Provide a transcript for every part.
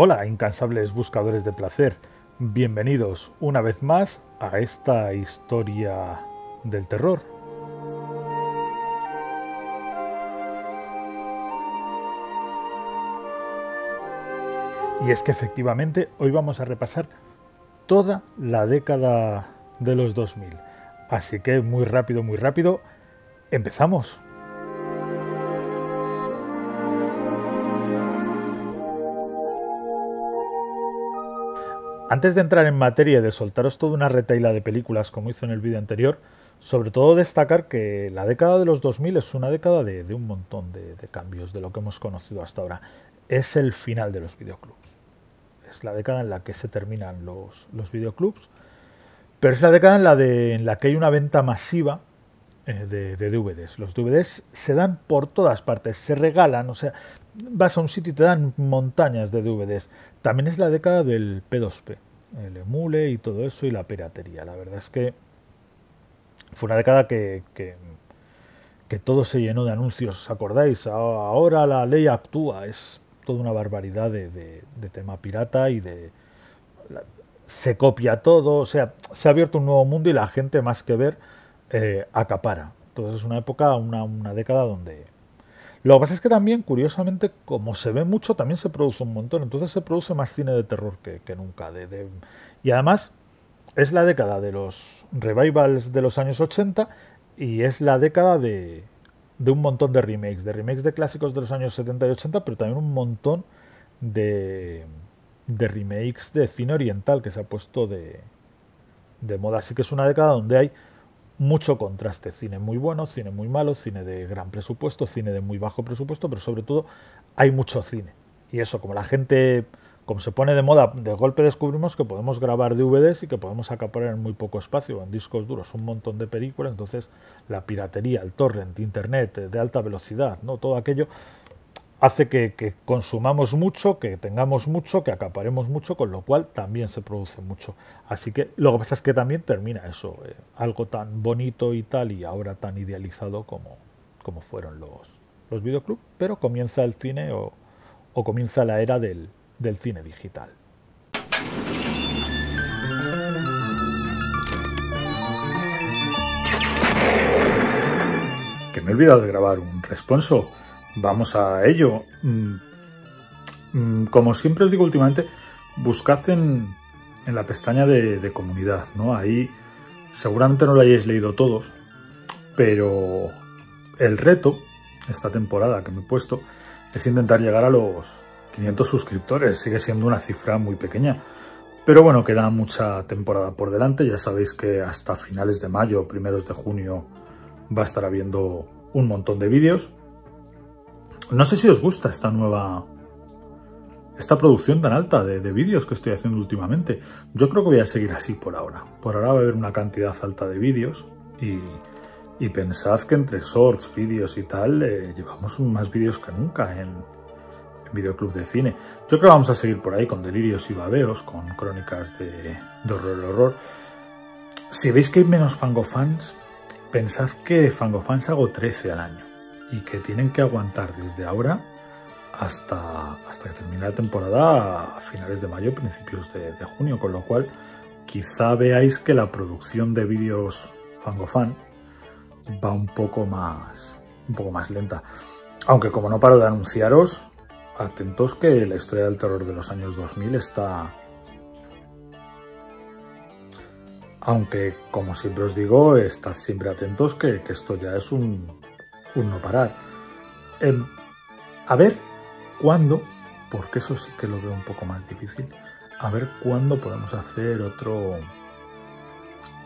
Hola, incansables buscadores de placer. Bienvenidos una vez más a esta historia del terror. Y es que efectivamente hoy vamos a repasar toda la década de los 2000. Así que muy rápido, muy rápido, empezamos. Antes de entrar en materia y de soltaros toda una retaila de películas como hizo en el vídeo anterior, sobre todo destacar que la década de los 2000 es una década de, un montón de, cambios de lo que hemos conocido hasta ahora. Es el final de los videoclubs. Es la década en la que se terminan los, videoclubs, pero es la década en la, de, en la que hay una venta masiva eh, de, DVDs. Los DVDs se dan por todas partes, se regalan, o sea, vas a un sitio y te dan montañas de DVDs. También es la década del P2P, el emule y todo eso y la piratería. La verdad es que fue una década que, que, todo se llenó de anuncios, ¿os acordáis? Ahora la ley actúa, es toda una barbaridad de, tema pirata y de... se copia todo, o sea, se ha abierto un nuevo mundo y la gente más que ver eh, acapara. Entonces es una época, una, una década donde... Lo que pasa es que también, curiosamente, como se ve mucho, también se produce un montón. Entonces se produce más cine de terror que, nunca. De, Y además es la década de los revivals de los años 80 y es la década de, de un montón de remakes, de remakes de clásicos de los años 70 y 80, pero también un montón de, de remakes de cine oriental que se ha puesto de, de moda. Así que es una década donde hay mucho contraste, cine muy bueno, cine muy malo, cine de gran presupuesto, cine de muy bajo presupuesto, pero sobre todo hay mucho cine. Y eso, como la gente, como se pone de moda, de golpe descubrimos que podemos grabar DVDs y que podemos acaparar en muy poco espacio, en discos duros, un montón de películas, entonces la piratería, el torrent, internet de alta velocidad, no todo aquello hace que, consumamos mucho, que tengamos mucho, que acaparemos mucho, con lo cual también se produce mucho. Así que lo que pasa es que también termina eso, eh, algo tan bonito y tal, y ahora tan idealizado como, como fueron los, los videoclubs, pero comienza el cine o, o comienza la era del, del cine digital. Que me he olvidado de grabar un responso. Vamos a ello. Mm, mm, como siempre os digo últimamente, buscad en, la pestaña de, comunidad, ¿no? Ahí seguramente no lo hayáis leído todos, pero el reto, esta temporada que me he puesto, es intentar llegar a los 500 suscriptores. Sigue siendo una cifra muy pequeña. Pero bueno, queda mucha temporada por delante. Ya sabéis que hasta finales de mayo, primeros de junio, va a estar habiendo un montón de vídeos. No sé si os gusta esta nueva... Esta producción tan alta de, vídeos que estoy haciendo últimamente. Yo creo que voy a seguir así por ahora. Por ahora va a haber una cantidad alta de vídeos y, y pensad que entre shorts, vídeos y tal, eh, llevamos más vídeos que nunca en, Videoclub de Cine. Yo creo que vamos a seguir por ahí con delirios y babeos, con crónicas de, de horror, horror. Si veis que hay menos fangofans, pensad que fangofans hago 13 al año y que tienen que aguantar desde ahora hasta, hasta que termine la temporada a finales de mayo, principios de, junio, con lo cual quizá veáis que la producción de vídeos FangoFan va un poco más un poco más lenta. Aunque como no paro de anunciaros, atentos que la historia del terror de los años 2000 está... Aunque, como siempre os digo, estad siempre atentos que esto ya es un, no parar. Em, a ver cuándo, porque eso sí que lo veo un poco más difícil, a ver cuándo podemos hacer otro,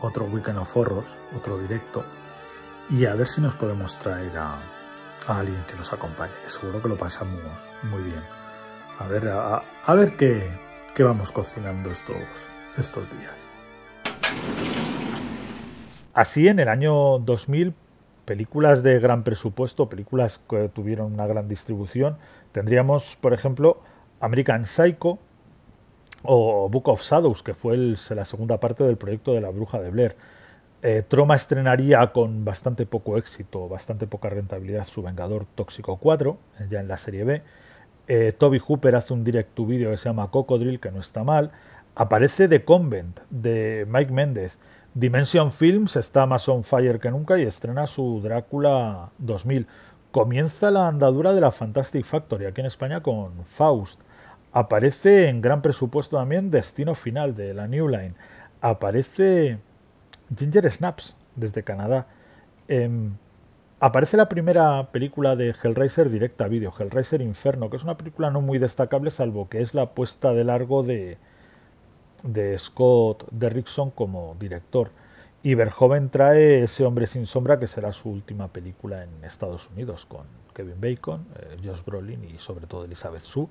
otro Weekend of Horrors, otro directo, y a ver si nos podemos traer a, alguien que nos acompañe, seguro que lo pasamos muy bien. A ver, a, ver qué, vamos cocinando estos, estos días. Así, en el año 2000 películas de gran presupuesto, películas que tuvieron una gran distribución, tendríamos, por ejemplo, American Psycho o Book of Shadows, que fue la segunda parte del proyecto de la bruja de Blair. Eh, Troma estrenaría con bastante poco éxito, bastante poca rentabilidad su Vengador Tóxico 4, eh, ya en la serie B. Eh, Toby Hooper hace un direct to video que se llama Cocodril, que no está mal. Aparece The Convent de Mike Méndez Dimension Films está más on fire que nunca y estrena su Drácula 2000. Comienza la andadura de la Fantastic Factory aquí en España con Faust. Aparece en gran presupuesto también Destino Final de la New Line. Aparece Ginger Snaps desde Canadá. Em, aparece la primera película de Hellraiser directa a vídeo, Hellraiser Inferno, que es una película no muy destacable salvo que es la puesta de largo de, de Scott Derrickson como director. Y Verhoeven trae Ese hombre sin sombra, que será su última película en Estados Unidos, con Kevin Bacon, eh, Josh Brolin y sobre todo Elizabeth Sue,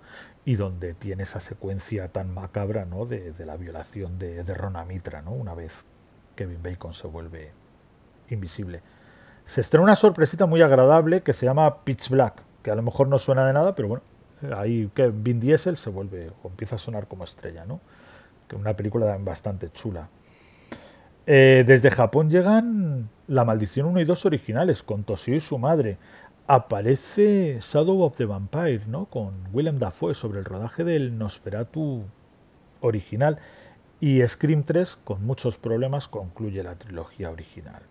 y donde tiene esa secuencia tan macabra ¿no? de, la violación de, de Rona Mitra, ¿no? una vez Kevin Bacon se vuelve invisible. Se estrena una sorpresita muy agradable que se llama Pitch Black, que a lo mejor no suena de nada, pero bueno, eh, ahí que Vin Diesel se vuelve o empieza a sonar como estrella, ¿no? una película bastante chula. Eh, desde Japón llegan La Maldición 1 y 2 originales, con Toshio y su madre. Aparece Shadow of the Vampire, ¿no? Con Willem Dafoe sobre el rodaje del Nosferatu original. Y Scream 3, con muchos problemas, concluye la trilogía original.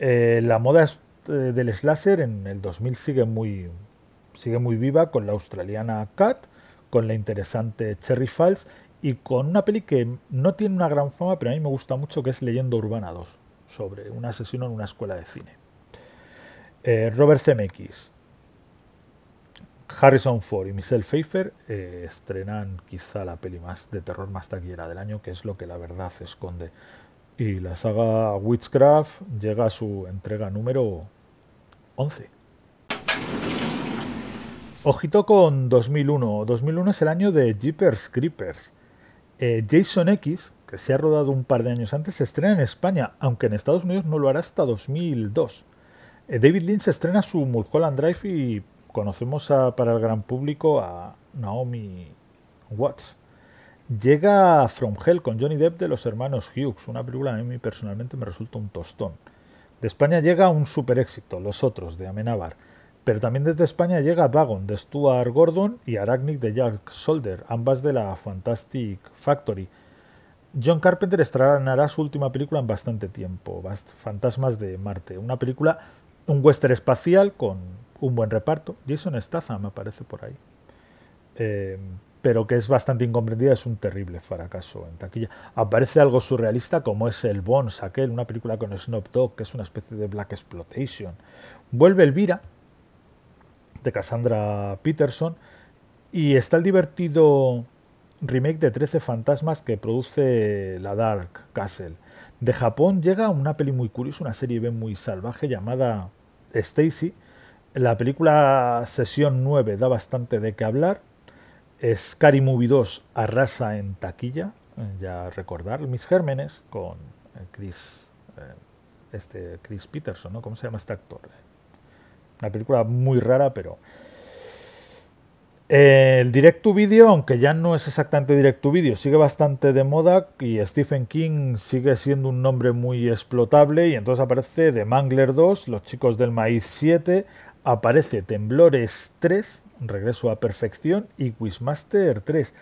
Eh, la moda eh, del slasher en el 2000 sigue muy, sigue muy viva con la australiana Cat, con la interesante Cherry Falls y con una peli que no tiene una gran fama, pero a mí me gusta mucho, que es Leyenda Urbana 2, sobre un asesino en una escuela de cine. Eh, Robert Zemeckis, Harrison Ford y Michelle Pfeiffer eh, estrenan quizá la peli más de terror más taquillera del año, que es lo que la verdad esconde. Y la saga Witchcraft llega a su entrega número 11. Ojito con 2001. 2001 es el año de Jeepers Creepers. Eh, Jason X, que se ha rodado un par de años antes, se estrena en España, aunque en Estados Unidos no lo hará hasta 2002. Eh, David Lynch estrena su Mulholland Drive y conocemos para el gran público a Naomi Watts. Llega From Hell con Johnny Depp de los hermanos Hughes, una película a mí personalmente me resulta un tostón. De España llega un super éxito, Los Otros, de Amenábar. Pero también desde España llega Dagon de Stuart Gordon y Arachnic de Jack Solder, ambas de la Fantastic Factory. John Carpenter estrenará su última película en bastante tiempo, Fantasmas de Marte, una película, un western espacial con un buen reparto. Jason me aparece por ahí. Eh, pero que es bastante incomprendida, es un terrible fracaso en taquilla. Aparece algo surrealista como es el Bones, aquel, una película con Snoop Dogg, que es una especie de Black Exploitation. Vuelve Elvira, de Cassandra Peterson. Y está el divertido remake de 13 fantasmas que produce la Dark Castle. De Japón llega una peli muy curiosa, una serie B muy salvaje llamada Stacy. La película Sesión 9 da bastante de qué hablar. Scary Movie 2 arrasa en taquilla, eh, ya recordar, Mis Gérmenes con eh, Chris, eh, este Chris Peterson, ¿no? ¿Cómo se llama este actor? Una película muy rara, pero... Eh, el directo to video, aunque ya no es exactamente directo to video, sigue bastante de moda y Stephen King sigue siendo un nombre muy explotable y entonces aparece The Mangler 2, Los chicos del maíz 7, aparece Temblores 3, Regreso a Perfección y Quizmaster 3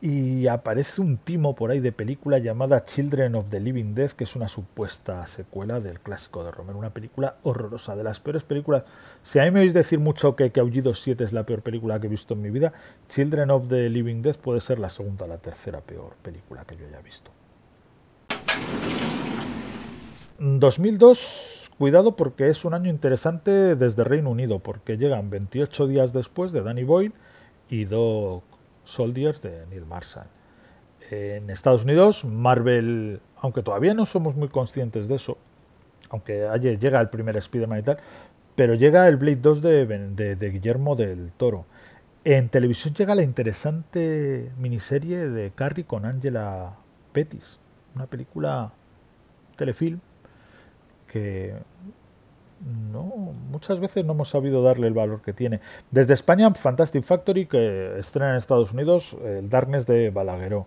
y aparece un timo por ahí de película llamada Children of the Living Dead, que es una supuesta secuela del clásico de Romero, una película horrorosa, de las peores películas. Si a mí me oís decir mucho que, que Aullido 7 es la peor película que he visto en mi vida, Children of the Living Dead puede ser la segunda o la tercera peor película que yo haya visto. 2002, cuidado porque es un año interesante desde Reino Unido, porque llegan 28 días después de Danny Boyle y Doc Soldiers de Neil Marshall. En Estados Unidos, Marvel, aunque todavía no somos muy conscientes de eso, aunque ayer llega el primer Spider-Man y tal, pero llega el Blade 2 de, de Guillermo del Toro. En televisión llega la interesante miniserie de Carrie con Angela Pettis, una película telefilm que no, muchas veces no hemos sabido darle el valor que tiene. Desde España, Fantastic Factory, que estrena en Estados Unidos el Darkness de Balagueró.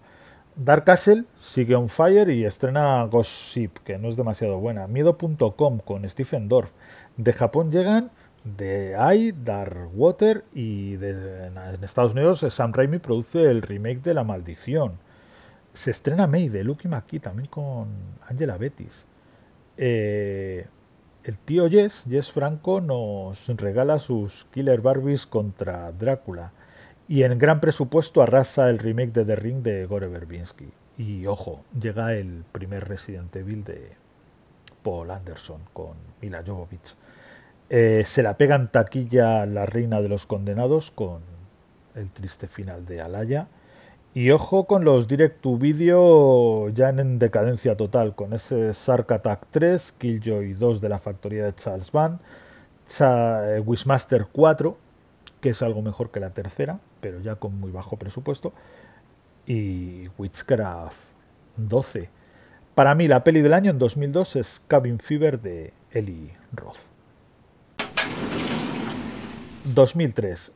Dark Castle sigue on fire y estrena Gossip, que no es demasiado buena. Miedo.com con Stephen Dorff. De Japón llegan The Eye, Dark Water y en Estados Unidos Sam Raimi produce el remake de La Maldición. Se estrena May de Lucky McKee también con Angela Bettis. Eh, el tío Jess, Jess Franco, nos regala sus Killer Barbies contra Drácula. Y en gran presupuesto arrasa el remake de The Ring de Gore Verbinski. Y ojo, llega el primer Resident Evil de Paul Anderson con Mila Jovovich. Eh, se la pega en taquilla la reina de los condenados con el triste final de Alaya y ojo con los direct to video ya en decadencia total, con ese Sark Attack 3, Killjoy 2 de la factoría de Charles Band, eh, Wishmaster 4, que es algo mejor que la tercera, pero ya con muy bajo presupuesto, y Witchcraft 12. Para mí la peli del año en 2002 es Cabin Fever de Eli Roth. 2003,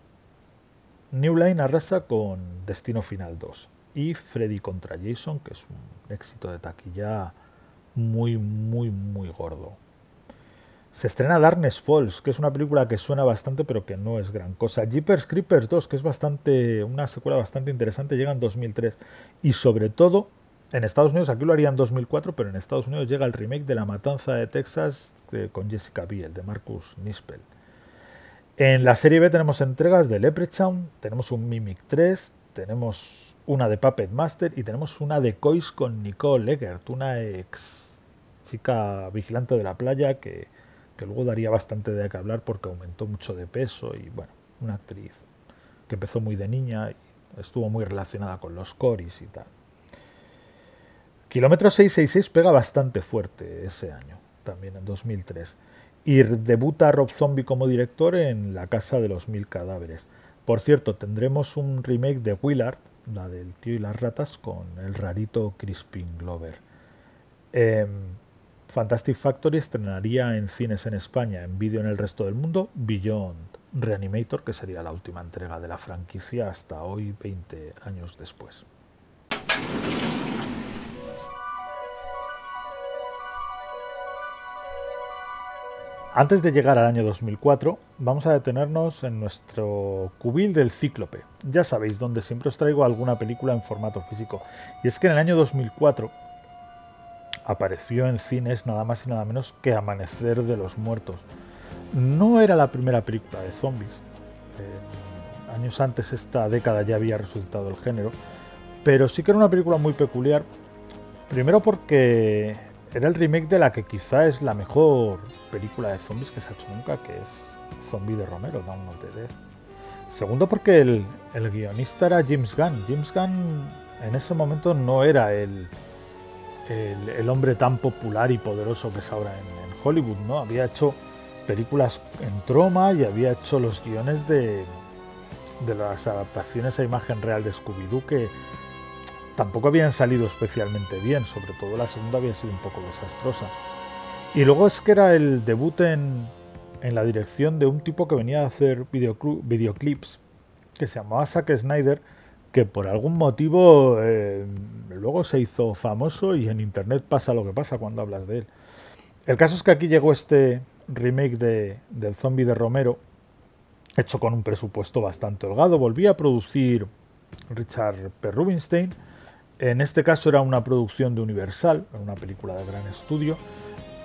New Line arrasa con Destino Final 2 y Freddy contra Jason, que es un éxito de taquilla muy, muy, muy gordo. Se estrena Darkness Falls, que es una película que suena bastante pero que no es gran cosa. Jeepers Creepers 2, que es bastante una secuela bastante interesante, llega en 2003. Y sobre todo, en Estados Unidos, aquí lo haría en 2004, pero en Estados Unidos llega el remake de La Matanza de Texas eh, con Jessica Biel, de Marcus Nispel. En la serie B tenemos entregas de Leprechaun, tenemos un Mimic 3, tenemos una de Puppet Master y tenemos una de Cois con Nicole Eggert, una ex chica vigilante de la playa que, que luego daría bastante de qué hablar porque aumentó mucho de peso y bueno, una actriz que empezó muy de niña y estuvo muy relacionada con los coris y tal. Kilómetro 666 pega bastante fuerte ese año, también en 2003. Y debuta Rob Zombie como director en La Casa de los Mil Cadáveres. Por cierto, tendremos un remake de Willard, la del tío y las ratas, con el rarito Crispin Glover. Em, Fantastic Factory estrenaría en cines en España, en vídeo en el resto del mundo, Beyond Reanimator, que sería la última entrega de la franquicia hasta hoy, 20 años después. Antes de llegar al año 2004, vamos a detenernos en nuestro cubil del Cíclope. Ya sabéis, donde siempre os traigo alguna película en formato físico. Y es que en el año 2004 apareció en cines nada más y nada menos que Amanecer de los Muertos. No era la primera película de zombies. años antes esta década ya había resultado el género. Pero sí que era una película muy peculiar. Primero porque era el remake de la que quizá es la mejor película de zombies que se ha hecho nunca, que es Zombie de Romero, vamos a the Segundo porque el, guionista era James Gunn. James Gunn en ese momento no era el, el, hombre tan popular y poderoso que es ahora en, Hollywood, ¿no? Había hecho películas en troma y había hecho los guiones de, de las adaptaciones a imagen real de Scooby-Doo que tampoco habían salido especialmente bien, sobre todo la segunda había sido un poco desastrosa. Y luego es que era el debut en, en la dirección de un tipo que venía a hacer videoclips, que se llamaba Zack Snyder, que por algún motivo eh, luego se hizo famoso y en internet pasa lo que pasa cuando hablas de él. El caso es que aquí llegó este remake de, del zombie de Romero, hecho con un presupuesto bastante holgado. volvía a producir Richard P. Rubinstein en este caso era una producción de Universal, una película de gran estudio,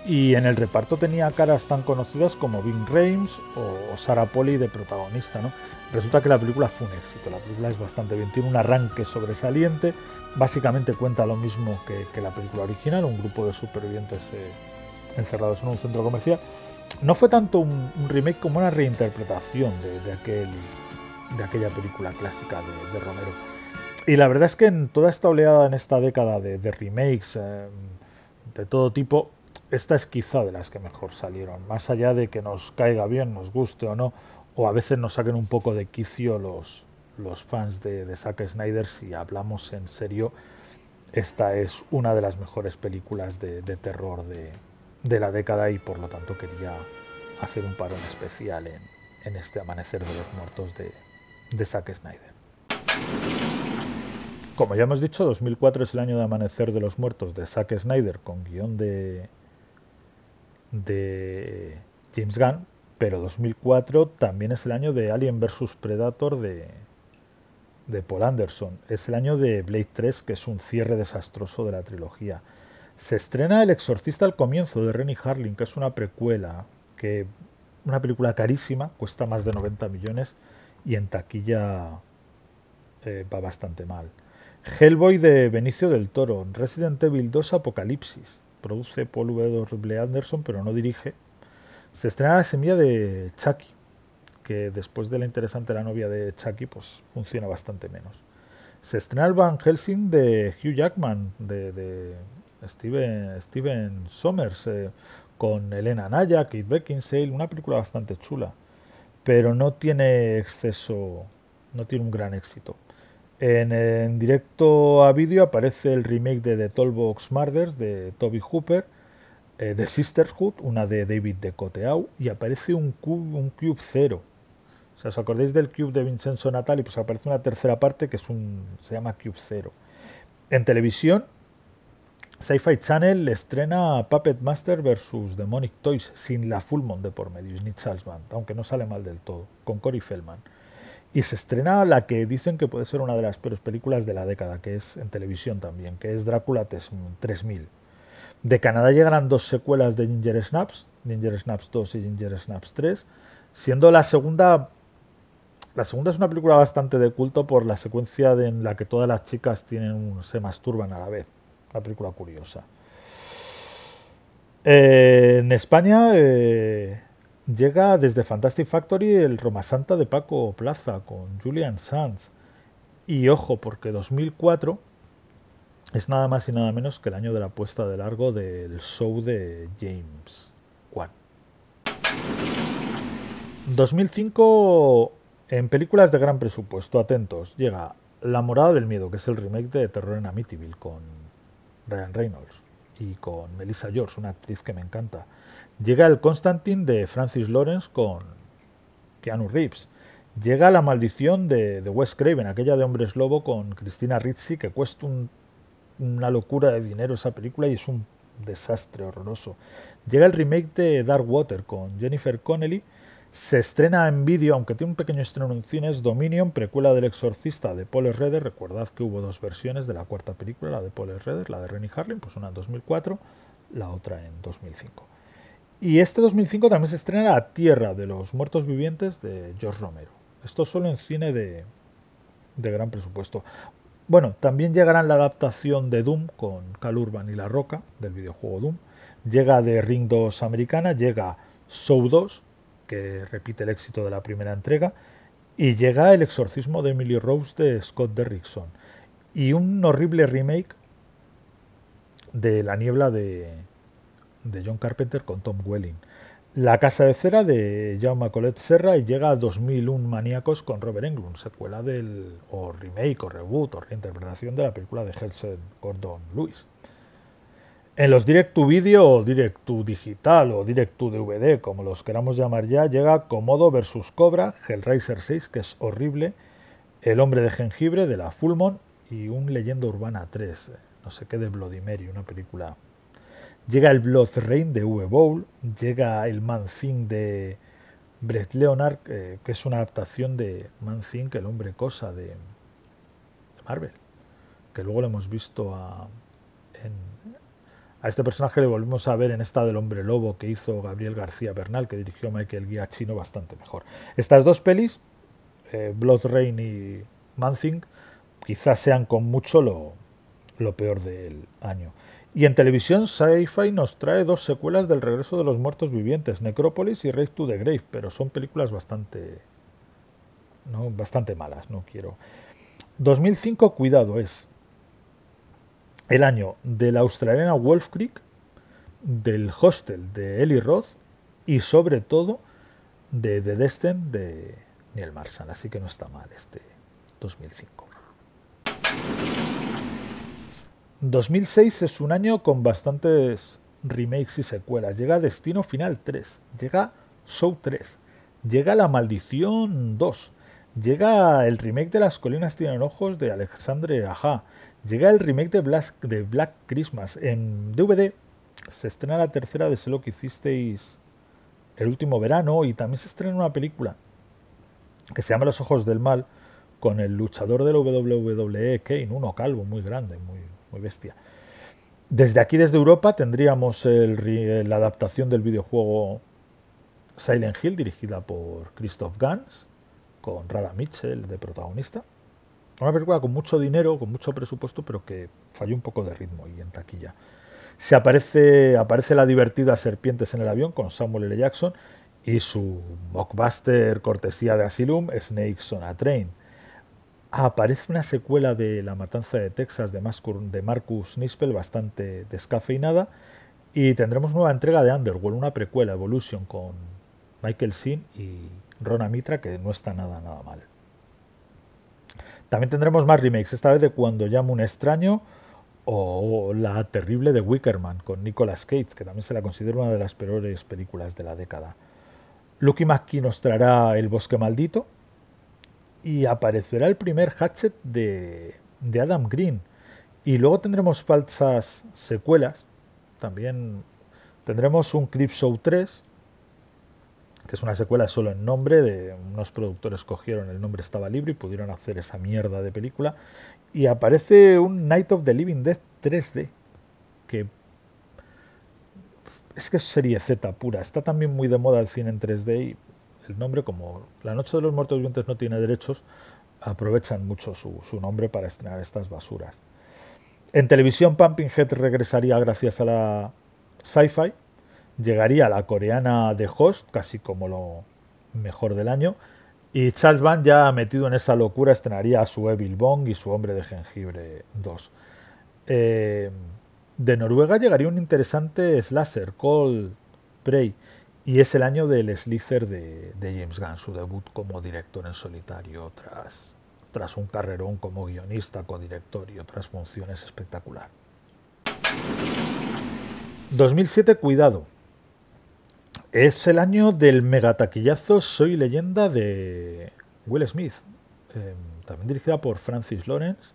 y en el reparto tenía caras tan conocidas como Vin Reims o Sarah Polley de protagonista. ¿no? Resulta que la película fue un éxito, la película es bastante bien, tiene un arranque sobresaliente, básicamente cuenta lo mismo que, la película original, un grupo de supervivientes eh, encerrados en un centro comercial. No fue tanto un, remake como una reinterpretación de, aquella película clásica de Romero y la verdad es que en toda esta oleada, en esta década de, remakes em, de todo tipo, esta es quizá de las que mejor salieron. Más allá de que nos caiga bien, nos guste o no, o a veces nos saquen un poco de quicio los, los fans de, de Zack Snyder, si hablamos en serio, esta es una de las mejores películas de, terror de, de, la década y por lo tanto quería hacer un parón especial en, este Amanecer de los Muertos de, de Zack Snyder. Como ya hemos dicho, 2004 es el año de Amanecer de los Muertos de Zack Snyder con guión de, James Gunn, pero 2004 también es el año de Alien vs. Predator de, Paul Anderson. Es el año de Blade 3, que es un cierre desastroso de la trilogía. Se estrena El Exorcista al comienzo de Rennie Harling, que es una precuela, que una película carísima, cuesta más de 90 millones y en taquilla eh, va bastante mal. Hellboy de Benicio del Toro, Resident Evil 2 Apocalipsis, produce Paul W. Anderson pero no dirige. Se estrena La semilla de Chucky, que después de la interesante La novia de Chucky pues funciona bastante menos. Se estrena el Van Helsing de Hugh Jackman, de, Steven, Sommers, eh, con Elena Naya, Kate Beckinsale, una película bastante chula, pero no tiene exceso, no tiene un gran éxito. En, directo a vídeo aparece el remake de The Tollbox Murders de Toby Hooper, eh, The Sisterhood, una de David de Coteau, y aparece un Cube, un cube Zero. O sea, ¿os acordáis del Cube de Vincenzo Natali? Pues aparece una tercera parte que es un, se llama Cube Zero. En televisión, Sci-Fi Channel estrena Puppet Master vs. Demonic Toys sin la Full de por medio, ni aunque no sale mal del todo, con Cory Feldman. Y se estrena la que dicen que puede ser una de las peores películas de la década, que es en televisión también, que es Drácula 3000. De Canadá llegarán dos secuelas de Ginger Snaps, Ginger Snaps 2 y Ginger Snaps 3, siendo la segunda... La segunda es una película bastante de culto por la secuencia en la que todas las chicas tienen, se masturban a la vez. Una película curiosa. Eh, en España, eh, Llega desde Fantastic Factory el Roma Santa de Paco Plaza con Julian Sands. Y ojo, porque 2004 es nada más y nada menos que el año de la puesta de largo del show de James Wan. 2005, en películas de gran presupuesto, atentos, llega La Morada del Miedo, que es el remake de Terror en Amityville con Ryan Reynolds y con Melissa George, una actriz que me encanta. Llega el Constantine de Francis Lawrence con Keanu Reeves. Llega la maldición de, Wes Craven, aquella de Hombres Lobo con Christina Rizzi, que cuesta una locura de dinero esa película y es un desastre horroroso. Llega el remake de Dark Water con Jennifer Connelly se estrena en vídeo, aunque tiene un pequeño estreno en cines, Dominion, precuela del Exorcista de Paul Redder. Recordad que hubo dos versiones de la cuarta película, la de Paul Redder, la de Rennie Harling, pues una en 2004, la otra en 2005. Y este 2005 también se estrena La Tierra de los Muertos Vivientes de George Romero. Esto solo en cine de, de gran presupuesto. Bueno, también llegarán la adaptación de Doom con Cal Urban y La Roca del videojuego Doom. Llega de Ring 2 americana, llega Show 2 que repite el éxito de la primera entrega, y llega El exorcismo de Emily Rose de Scott Derrickson, y un horrible remake de La niebla de, John Carpenter con Tom Welling. La Casa de Cera de Jaume Colette Serra y llega a 2001 Maníacos con Robert Englund, secuela del, o remake, o reboot, o reinterpretación de la película de con Gordon Lewis. En los Direct to Video o Direct to Digital o Direct to DVD, como los queramos llamar ya, llega Komodo vs Cobra, Hellraiser 6, que es horrible, El Hombre de Jengibre de la Fulmon y un Leyenda Urbana 3, no sé qué de Bloody Mary, una película. Llega el Blood Rain de V Bowl, llega el Man Thing de Brett Leonard, eh, que es una adaptación de Man Thing, el hombre cosa de Marvel, que luego lo hemos visto a, en a este personaje le volvemos a ver en esta del hombre lobo que hizo Gabriel García Bernal, que dirigió Michael Chino, bastante mejor. Estas dos pelis, eh, Blood Rain y Manzing, quizás sean con mucho lo, lo peor del año. Y en televisión, Sci-Fi nos trae dos secuelas del regreso de los muertos vivientes, Necrópolis y Race to the Grave, pero son películas bastante, bastante malas, no quiero. 2005, cuidado, es el año de la australiana Wolf Creek, del hostel de Eli Roth y sobre todo de The Destin de Neil Marshall. Así que no está mal este 2005. 2006 es un año con bastantes remakes y secuelas. Llega Destino Final 3, llega Show 3, llega La Maldición 2, Llega el remake de Las Colinas Tienen Ojos de Alexandre Aja. Llega el remake de Black, Christmas. En DVD se estrena la tercera de Selo lo que hicisteis el último verano y también se estrena una película que se llama Los Ojos del Mal con el luchador la WWE, Kane, uno calvo, muy grande, muy, muy bestia. Desde aquí, desde Europa, tendríamos la adaptación del videojuego Silent Hill dirigida por Christoph Gans con Rada Mitchell de protagonista. Una película con mucho dinero, con mucho presupuesto, pero que falló un poco de ritmo y en taquilla. Se aparece, aparece la divertida Serpientes en el avión con Samuel L. Jackson y su blockbuster cortesía de Asylum, Snakes on a Train. Aparece una secuela de La Matanza de Texas de, de Marcus Nispel bastante descafeinada y tendremos nueva entrega de Underworld, una precuela, Evolution, con Michael Sin y Rona Mitra, que no está nada, nada mal. También tendremos más remakes, esta vez de Cuando llamo un extraño o la terrible de Wickerman con Nicolas Cage, que también se la considera una de las peores películas de la década. Lucky Mackey nos traerá El bosque maldito y aparecerá el primer Hatchet de, Adam Green. Y luego tendremos falsas secuelas, también tendremos un Clip Show 3, que es una secuela solo en nombre, de unos productores cogieron el nombre estaba libre y pudieron hacer esa mierda de película y aparece un Night of the Living Dead 3D que es que es serie Z pura, está también muy de moda el cine en 3D y el nombre como La Noche de los Muertos Vivientes no tiene derechos, aprovechan mucho su, su nombre para estrenar estas basuras. En televisión Pumping Head regresaría gracias a la Sci-Fi llegaría la coreana de Host, casi como lo mejor del año, y Charles Van ya metido en esa locura estrenaría a su Evil Bong y su Hombre de Jengibre 2. Eh, de Noruega llegaría un interesante slasher, Call Prey, y es el año del Slicer de, James Gunn, su debut como director en solitario tras, tras un carrerón como guionista, codirector y otras funciones espectacular. 2007, cuidado, es el año del megataquillazo Soy leyenda de Will Smith, em, también dirigida por Francis Lawrence.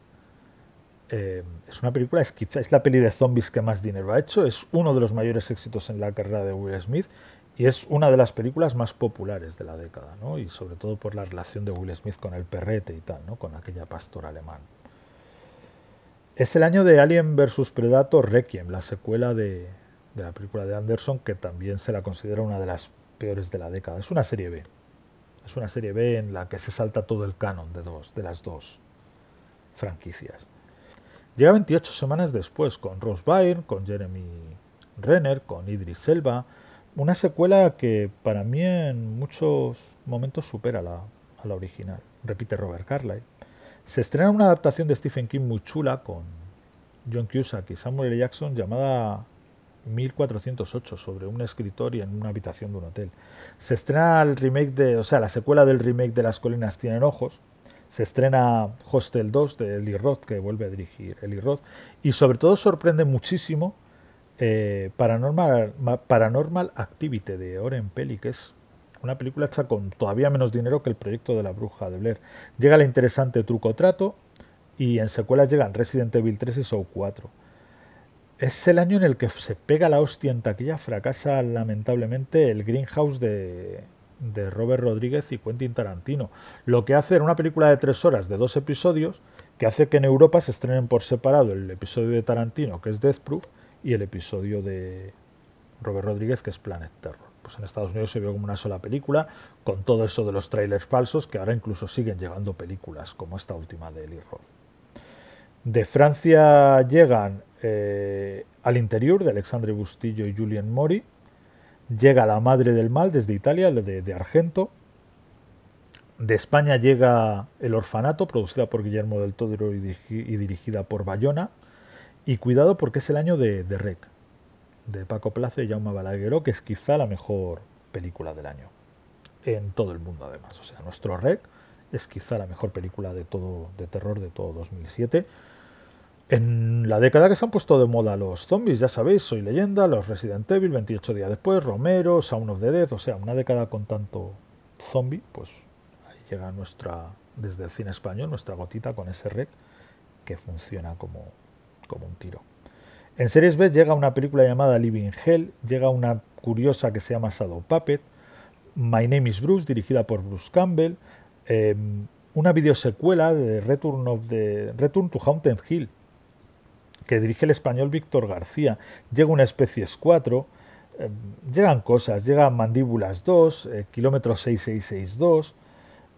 Em, es una película, es quizás la peli de zombies que más dinero ha hecho, es uno de los mayores éxitos en la carrera de Will Smith y es una de las películas más populares de la década, ¿no? y sobre todo por la relación de Will Smith con el perrete y tal, ¿no? con aquella pastora alemán. Es el año de Alien vs. Predator Requiem, la secuela de, de la película de Anderson, que también se la considera una de las peores de la década. Es una serie B. Es una serie B en la que se salta todo el canon de, dos, de las dos franquicias. Llega 28 semanas después con Rose Byrne, con Jeremy Renner, con Idris Elba. Una secuela que para mí en muchos momentos supera a la original. Repite Robert Carlyle. Se estrena una adaptación de Stephen King muy chula con John Cusack y Samuel L. Jackson llamada 1408 sobre un escritorio en una habitación de un hotel. Se estrena el remake de, o sea, la secuela del remake de Las colinas tienen ojos. Se estrena Hostel 2 de Eli Roth, que vuelve a dirigir Eli Roth. Y sobre todo sorprende muchísimo eh, Paranormal, Paranormal Activity de Oren Peli, que es una película hecha con todavía menos dinero que el proyecto de la bruja de Blair. Llega el interesante Truco Trato y en secuelas llegan Resident Evil 3 y Show 4 es el año en el que se pega la hostia en taquilla, fracasa lamentablemente el Greenhouse de, de Robert Rodríguez y Quentin Tarantino. Lo que hace en una película de tres horas de dos episodios que hace que en Europa se estrenen por separado el episodio de Tarantino, que es Death Proof, y el episodio de Robert Rodríguez, que es Planet Terror. Pues en Estados Unidos se vio como una sola película, con todo eso de los trailers falsos, que ahora incluso siguen llegando películas, como esta última de Eli Roth. De Francia llegan eh, al interior de Alexandre Bustillo y Julien Mori. Llega La Madre del Mal desde Italia, de, de Argento. De España llega El Orfanato, producida por Guillermo del Todero... y, dirigida por Bayona. Y cuidado porque es el año de, de Rec, de Paco Plaza y Jaume Balagueró, que es quizá la mejor película del año. En todo el mundo, además. O sea, nuestro Rec es quizá la mejor película de todo de terror de todo 2007 en la década que se han puesto de moda los zombies, ya sabéis, Soy Leyenda, los Resident Evil, 28 días después, Romero, Sound of the Dead, o sea, una década con tanto zombie, pues ahí llega nuestra, desde el cine español, nuestra gotita con ese red que funciona como, un tiro. En Series B llega una película llamada Living Hell, llega una curiosa que se llama Shadow Puppet, My Name is Bruce, dirigida por Bruce Campbell, eh, una videosecuela de Return, of the, Return to Haunted Hill, que dirige el español Víctor García. Llega una especie 4, eh, llegan cosas, llegan mandíbulas 2, eh, kilómetro 6662,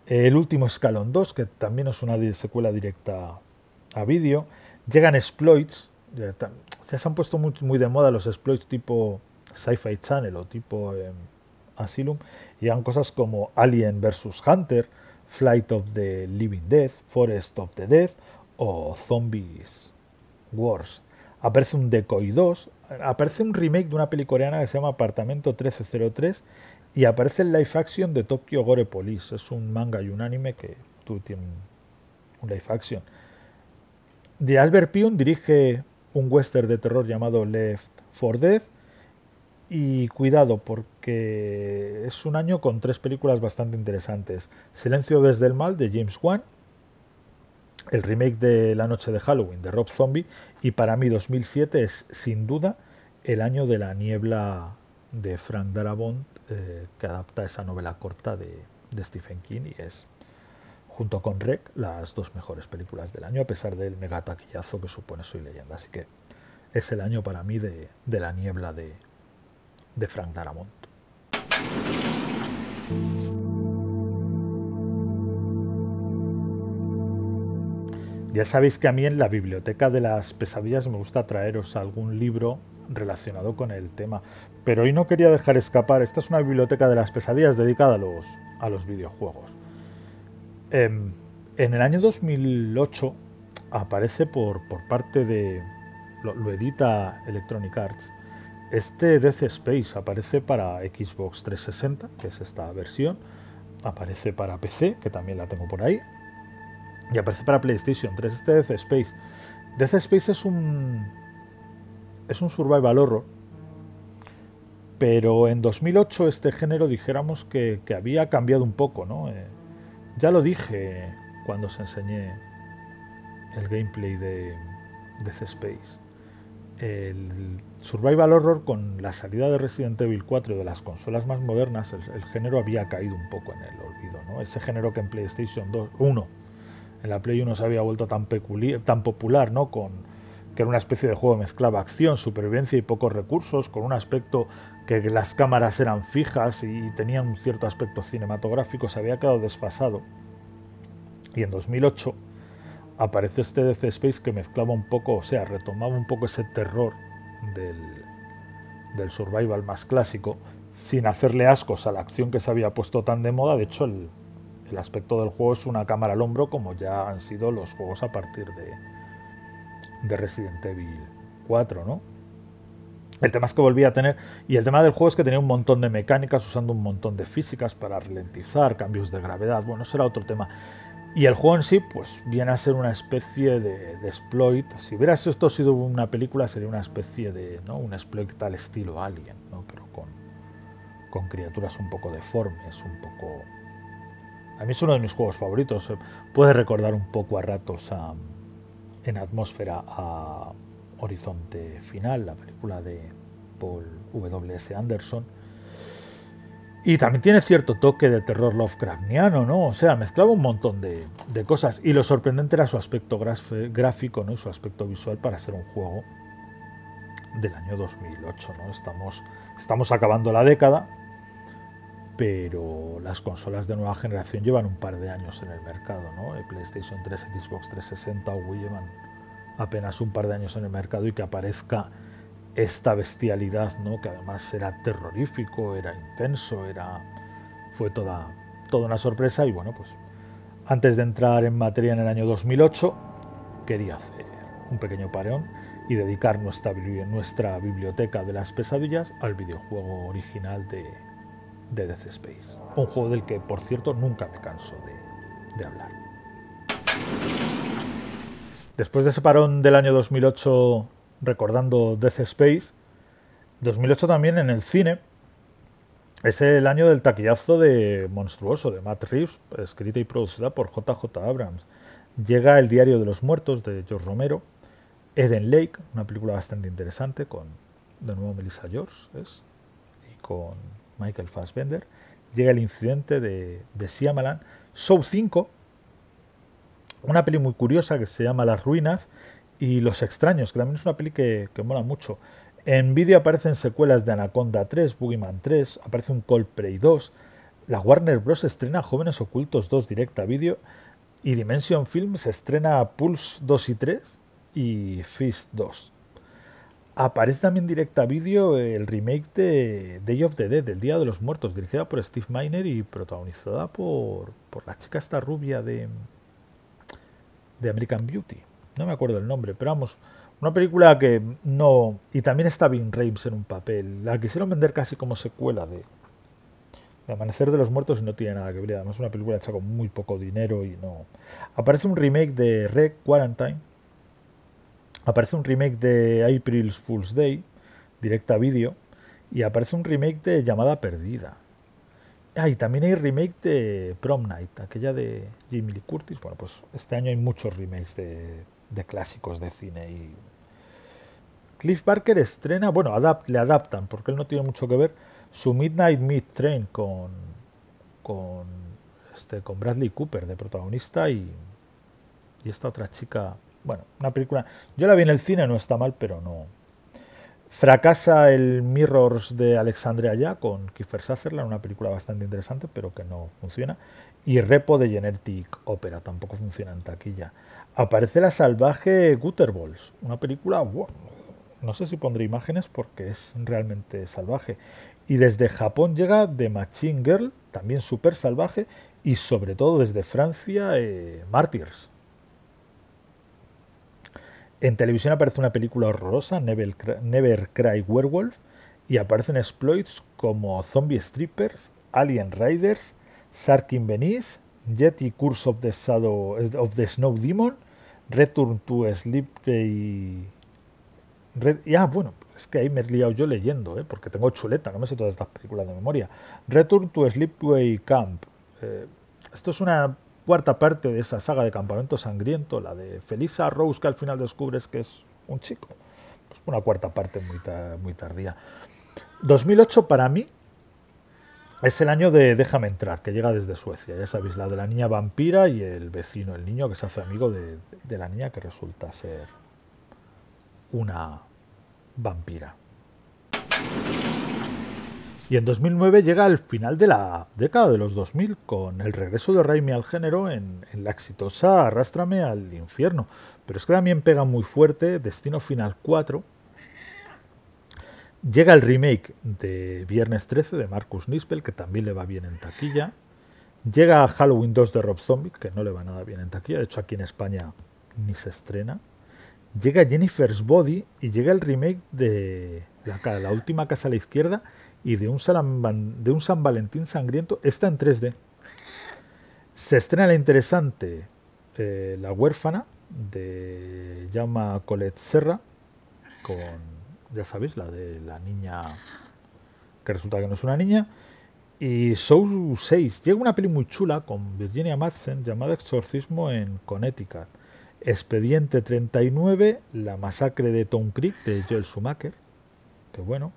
eh, el último escalón 2, que también es una secuela directa a vídeo, llegan exploits, se han puesto muy, muy, de moda los exploits tipo Sci-Fi Channel o tipo em, Asylum, llegan cosas como Alien vs. Hunter, Flight of the Living Death, Forest of the Death o Zombies Wars. Aparece un Decoy 2, aparece un remake de una peli coreana que se llama Apartamento 1303 y aparece el live action de Tokyo Gore Police. Es un manga y un anime que tú tienes un live action. De Albert pion dirige un western de terror llamado Left for Dead. Y cuidado, porque es un año con tres películas bastante interesantes. Silencio desde el mal de James Wan, el remake de La Noche de Halloween de Rob Zombie y para mí 2007 es sin duda el año de la niebla de Frank Darabont eh, que adapta esa novela corta de, Stephen King y es junto con Rec las dos mejores películas del año a pesar del mega taquillazo que supone Soy Leyenda así que es el año para mí de, la niebla de, de Frank Darabont Ya sabéis que a mí en la biblioteca de las pesadillas me gusta traeros algún libro relacionado con el tema, pero hoy no quería dejar escapar, esta es una biblioteca de las pesadillas dedicada a los, a los videojuegos. Em, en el año 2008 aparece por, por parte de, lo, lo, edita Electronic Arts, este Death Space aparece para Xbox 360, que es esta versión, aparece para PC, que también la tengo por ahí, y aparece para PlayStation 3, este Death Space. Death Space es un. Es un survival horror. Pero en 2008 este género dijéramos que, había cambiado un poco, ¿no? Eh, ya lo dije cuando os enseñé el gameplay de Death Space. El survival horror con la salida de Resident Evil 4 de las consolas más modernas, el, género había caído un poco en el olvido, ¿no? Ese género que en PlayStation 2, 1 en la Play 1 se había vuelto tan, popular, ¿no? Con, que era una especie de juego mezclaba acción, supervivencia y pocos recursos, con un aspecto que las cámaras eran fijas y tenían un cierto aspecto cinematográfico, se había quedado desfasado. Y en 2008 apareció este Death Space que mezclaba un poco, o sea, retomaba un poco ese terror del, del survival más clásico, sin hacerle ascos a la acción que se había puesto tan de moda. De hecho, el, el aspecto del juego es una cámara al hombro, como ya han sido los juegos a partir de, de Resident Evil 4, ¿no? El tema es que volvía a tener. Y el tema del juego es que tenía un montón de mecánicas usando un montón de físicas para ralentizar, cambios de gravedad. Bueno, eso era otro tema. Y el juego en sí, pues viene a ser una especie de, exploit. Si hubieras esto sido una película, sería una especie de. Un exploit tal estilo Alien, ¿no? Pero con, con criaturas un poco deformes, un poco a mí es uno de mis juegos favoritos. Eh, puede recordar un poco a ratos en atmósfera a Horizonte Final, la película de Paul W.S. Anderson. Y también tiene cierto toque de terror Lovecraftiano, ¿no? O sea, mezclaba un montón de, cosas. Y lo sorprendente era su aspecto gráfico, ¿no? Y su aspecto visual para ser un juego del año 2008, ¿no? Estamos, estamos acabando la década, pero las consolas de nueva generación llevan un par de años en el mercado, ¿no? El PlayStation 3, Xbox 360 o Wii llevan apenas un par de años en el mercado y que aparezca esta bestialidad, ¿no? Que además era terrorífico, era intenso, era fue toda toda una sorpresa y bueno, pues antes de entrar en materia en el año 2008 quería hacer un pequeño pareón y dedicar nuestra biblioteca de las pesadillas al videojuego original de de Death Space. Un juego del que, por cierto, nunca me canso de, hablar. Después de ese parón del año 2008 recordando Death Space, 2008 también en el cine es el año del taquillazo de Monstruoso, de Matt Reeves, escrita y producida por JJ Abrams. Llega El Diario de los Muertos, de George Romero. Eden Lake, una película bastante interesante, con de nuevo Melissa George, ¿es? y con Michael Fassbender, llega el incidente de, de Siamalan, Show 5, una peli muy curiosa que se llama Las Ruinas y Los Extraños, que también es una peli que, mola mucho. En vídeo aparecen secuelas de Anaconda 3, Boogeyman 3, aparece un Coldplay 2, la Warner Bros. estrena Jóvenes Ocultos 2 directa vídeo y Dimension Films estrena Pulse 2 y 3 y Fist 2. Aparece también directa vídeo el remake de Day of the Dead, del Día de los Muertos, dirigida por Steve Miner y protagonizada por, por la chica esta rubia de, de American Beauty. No me acuerdo el nombre, pero vamos, una película que no... Y también está Vin Rames en un papel. La quisieron vender casi como secuela de, de Amanecer de los Muertos y no tiene nada que ver. Además es una película hecha con muy poco dinero y no... Aparece un remake de Red Quarantine aparece un remake de April's Fool's Day, directa a vídeo, y aparece un remake de Llamada Perdida. Ah, y también hay remake de Prom Night, aquella de Jimmy Lee Curtis. Bueno, pues este año hay muchos remakes de, clásicos de cine. Y Cliff Barker estrena, bueno, adapte le adaptan, porque él no tiene mucho que ver, su Midnight Mid Train con, con, este, con Bradley Cooper de protagonista y, y esta otra chica bueno, una película. Yo la vi en el cine, no está mal, pero no. Fracasa el Mirrors de Alexandria ya, con Kiefer Sutherland, una película bastante interesante, pero que no funciona. Y Repo de Genetic Opera, tampoco funciona en taquilla. Aparece la salvaje Gutterballs, una película. no sé si pondré imágenes porque es realmente salvaje. Y desde Japón llega The Machine Girl, también súper salvaje, y sobre todo desde Francia, eh, Martyrs, en televisión aparece una película horrorosa, Never, Cry Werewolf, y aparecen exploits como Zombie Strippers, Alien Riders, Sarkin Venice, Jetty Curse of the, of the Snow Demon, Return to Sleep Day... ah, bueno, es que ahí me he liado yo leyendo, eh, porque tengo chuleta, no me sé todas estas películas de memoria. Return to Sleepway Camp. Eh, esto es una cuarta parte de esa saga de Campamento Sangriento, la de Felisa Rose, que al final descubres que es un chico. Pues una cuarta parte muy, muy tardía. 2008 para mí es el año de Déjame entrar, que llega desde Suecia. Ya sabéis, la de la niña vampira y el vecino, el niño que se hace amigo de la niña que resulta ser una vampira. Y en 2009 llega el final de la década de los 2000 con el regreso de Raimi al género en, la exitosa Arrástrame al infierno. Pero es que también pega muy fuerte Destino Final 4. Llega el remake de Viernes 13 de Marcus Nispel, que también le va bien en taquilla. Llega Halloween 2 de Rob Zombie, que no le va nada bien en taquilla. De hecho, aquí en España ni se estrena. Llega Jennifer's Body y llega el remake de la, la última casa a la izquierda, y de un, San, Valentín sangriento está en 3D. Se estrena la interesante eh, La huérfana de Llama Colette Serra, con, ya sabéis, la de la niña que resulta que no es una niña. Y Soul 6. Llega una peli muy chula con Virginia Madsen llamada Exorcismo en Connecticut. Expediente 39, La masacre de Tom Creek de Joel Schumacher. Que bueno.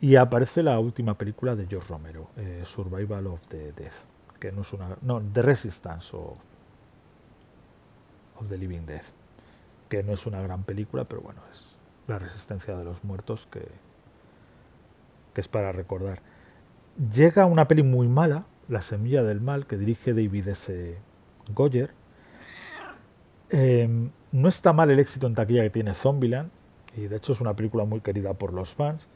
Y aparece la última película de George Romero, eh, Survival of the Death, que no es una. No, The Resistance of, the Living Death, que no es una gran película, pero bueno, es la resistencia de los muertos que, es para recordar. Llega una peli muy mala, La Semilla del Mal, que dirige David S. Goyer. Em, no está mal el éxito en taquilla que tiene Zombieland, y de hecho es una película muy querida por los fans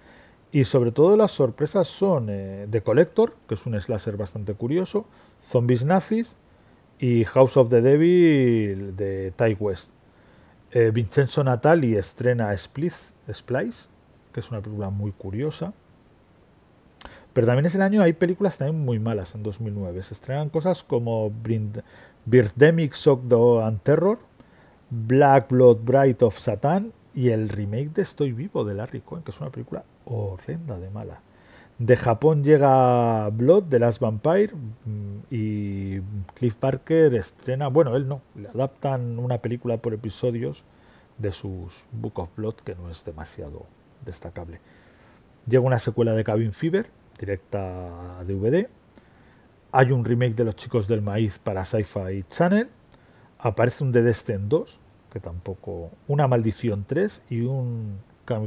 y sobre todo las sorpresas son eh, The Collector, que es un slasher bastante curioso, Zombies Nazis y House of the Devil de Ty West. Eh, Vincenzo Natali estrena Splice, Splice, que es una película muy curiosa. Pero también ese año hay películas también muy malas en 2009. Se estrenan cosas como Birdemic Shock and Terror, Black Blood Bright of Satan y el remake de Estoy Vivo de Larry Cohen, que es una película horrenda de mala. De Japón llega Blood The Last Vampire mm, y Cliff Parker estrena, bueno, él no, le adaptan una película por episodios de sus Book of Blood que no es demasiado destacable. Llega una secuela de Cabin Fever, directa a DVD. Hay un remake de Los Chicos del Maíz para Sci-Fi Channel. Aparece un The Destin 2, que tampoco. Una Maldición 3 y un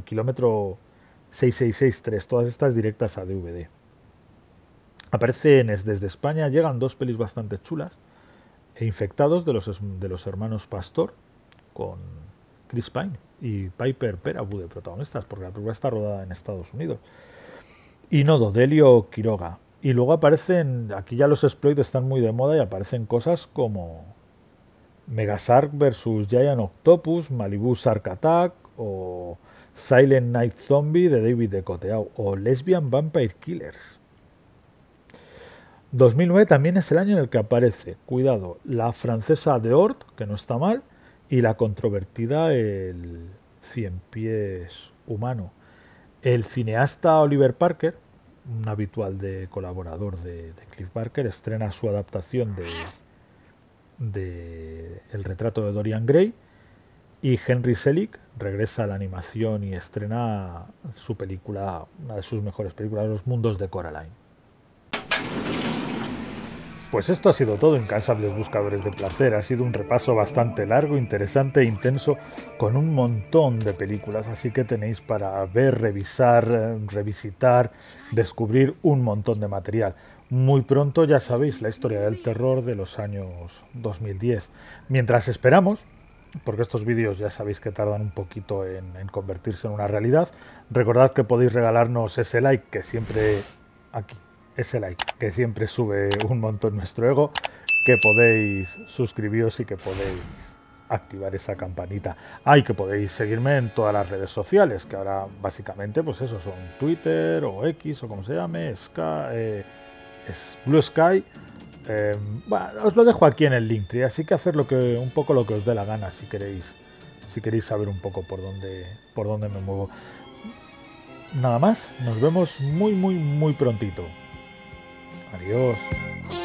kilómetro 6663, todas estas directas a DVD. Aparecen desde España, llegan dos pelis bastante chulas, e Infectados de los, de los hermanos Pastor, con Chris Pine y Piper Perabu de protagonistas, porque la película está rodada en Estados Unidos. Y Nodo, Delio Quiroga. Y luego aparecen, aquí ya los exploits están muy de moda y aparecen cosas como Megasark versus Giant Octopus, Malibu Shark Attack o Silent Night Zombie de David de Coteau o Lesbian Vampire Killers. 2009 también es el año en el que aparece, cuidado, la francesa de Hort, que no está mal, y la controvertida El Cien Pies Humano. El cineasta Oliver Parker, un habitual de colaborador de, Cliff Barker, estrena su adaptación de, de El retrato de Dorian Gray y Henry Selick regresa a la animación y estrena su película, una de sus mejores películas, Los Mundos de Coraline. Pues esto ha sido todo, incansables buscadores de placer. Ha sido un repaso bastante largo, interesante e intenso, con un montón de películas, así que tenéis para ver, revisar, eh, revisitar, descubrir un montón de material. Muy pronto ya sabéis la historia del terror de los años 2010. Mientras esperamos, porque estos vídeos ya sabéis que tardan un poquito en, convertirse en una realidad. Recordad que podéis regalarnos ese like que siempre aquí, like que siempre sube un montón nuestro ego, que podéis suscribiros y que podéis activar esa campanita. Hay ah, que podéis seguirme en todas las redes sociales, que ahora básicamente pues eso son Twitter o X o como se llame, eh, es Blue Sky eh, bueno, os lo dejo aquí en el link, así que hacer que, un poco lo que os dé la gana si queréis, si queréis saber un poco por dónde, por dónde me muevo. Nada más, nos vemos muy, muy, muy prontito. Adiós.